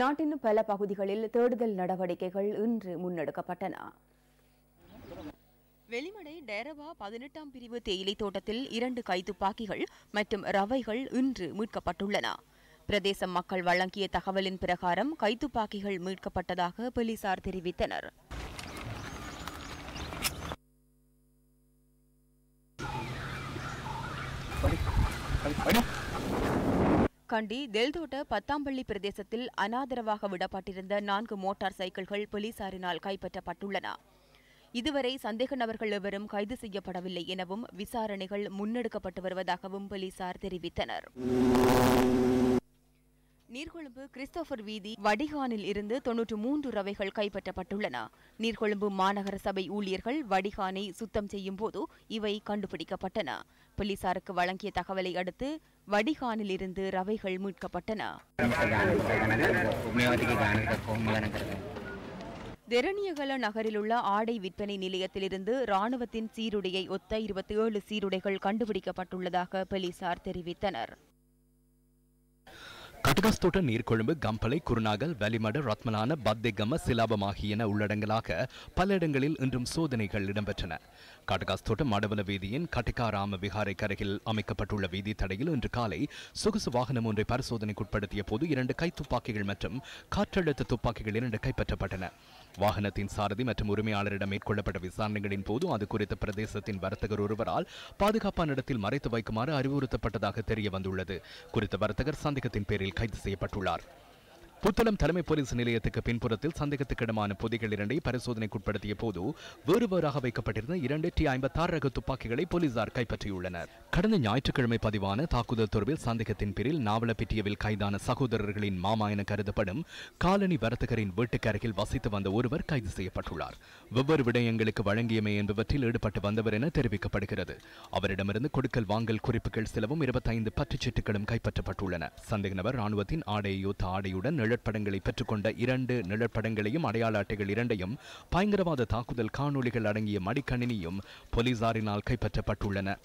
நாட்டின் பல பகுதிகளில் தேடுதல் நடவடிக்கைகள் இன்று முன்னெடுக்கப்பட்டன வெளிமடை டேரவா பதினெட்டாம் பிரிவு தேயிலை தோட்டத்தில் இரண்டு கைத்துப்பாக்கிகள் மற்றும் ரவைகள் இன்று மீட்கப்பட்டுள்ளன பிரதேச மக்கள் வழங்கிய தகவலின் பிரகாரம் கைத்துப்பாக்கிகள் மீட்கப்பட்டதாக போலீசார் தெரிவித்தனர் கண்டி தெல்தோட்ட பத்தாம்பள்ளி பிரதேசத்தில் அனாதரவாக விடப்பட்டிருந்த நான்கு மோட்டார் சைக்கிள்கள் போலீசாரினால் கைப்பற்றப்பட்டுள்ளன இதுவரை சந்தேக நபர்கள் எவரும் கைது செய்யப்படவில்லை எனவும் விசாரணைகள் முன்னெடுக்கப்பட்டு வருவதாகவும் போலீசார் தெரிவித்தனர் நீர்கொழும்பு கிறிஸ்தோபர் வீதி வடிகானில் இருந்து தொன்னூற்று மூன்று ரவைகள் கைப்பற்றப்பட்டுள்ளன நீர்கொழும்பு மாநகர சபை ஊழியர்கள் வடிகானை சுத்தம் செய்யும் போது இவை கண்டுபிடிக்கப்பட்டன போலீசாருக்கு வழங்கிய தகவலை அடுத்து வடிகானில் இருந்து ரவைகள் மீட்கப்பட்டன தெரணியகல நகரிலுள்ள ஆடை விற்பனை நிலையத்திலிருந்து ராணுவத்தின் சீருடையை ஒத்த இருபத்தி ஏழு சீருடைகள் கண்டுபிடிக்கப்பட்டுள்ளதாக போலீசார் தெரிவித்தனர் கட்டகஸ்தோட்ட நீர்கொழும்பு கம்பளை குருநாகல் வலிமட ரத்மலான பத்தேகம ஆகியன உள்ளடங்களாக பல இடங்களில் இன்றும் சோதனைகள் இடம்பெற்றன கட்டகாஸ்தோட்ட மடவல வீதியின் கட்டிகாராம விகாரை கரையில் அமைக்கப்பட்டுள்ள வீதி தடையில் இன்று காலை சொகுசு வாகனம் ஒன்றை பரிசோதனைக்குட்படுத்திய போது இரண்டு கைத்துப்பாக்கிகள் மற்றும் காற்றழுத்த துப்பாக்கிகள் இரண்டு கைப்பற்றப்பட்டன வாகனத்தின் சாரதி மற்றும் உரிமையாளரிடம் மேற்கொள்ளப்பட்ட விசாரணைகளின் போது அது குறித்த பிரதேசத்தின் வர்த்தகர் ஒருவரால் பாதுகாப்பான இடத்தில் மறைத்து வைக்குமாறு அறிவுறுத்தப்பட்டதாக தெரிய வந்துள்ளது குறித்த வர்த்தகர் சந்தேகத்தின் பேரில் கைது செய்யப்பட்டுள்ளார் புத்தளம் தலைமை போலீஸ் நிலையத்துக்கு பின்புறத்தில் சந்தேகத்துக்கிடமான பொதிகள் இரண்டை பரிசோதனைக்குட்படுத்திய போது வேறு வேறாக வைக்கப்பட்டிருந்த டி ஐம்பத்தி ஆறு ரக துப்பாக்கிகளை போலீசார் கைப்பற்றியுள்ளனர் கடந்த ஞாயிற்றுக்கிழமை பதிவான தாக்குதல் தொடர்பில் சந்தேகத்தின் பிரில் நாவலப்பிட்டியவில் கைதான சகோதரர்களின் மாமா என கருதப்படும் காலனி வர்த்தகரின் வீட்டுக்கு அருகில் வசித்து வந்த ஒருவர் கைது செய்யப்பட்டுள்ளார் வெவ்வேறு விடயங்களுக்கு வழங்கியமை என்பவற்றில் ஈடுபட்டு வந்தவர் என தெரிவிக்கப்படுகிறது அவரிடமிருந்து கொடுக்கல் வாங்கல் குறிப்புகள் சிலவும் இருபத்தைந்து பற்றுச்சீட்டுகளும் கைப்பற்றப்பட்டுள்ளன சந்தேக நபர் ராணுவத்தின் ஆடையோத்த ஆடையுடன் நிழற்படங்களை பெற்றுக்கொண்ட இரண்டு நிழற்படங்களையும் அடையாள அட்டைகள் இரண்டையும் பயங்கரவாத தாக்குதல் காணொலிகள் அடங்கிய மடிக்கணினியும் போலீசாரினால் கைப்பற்றப்பட்டுள்ளன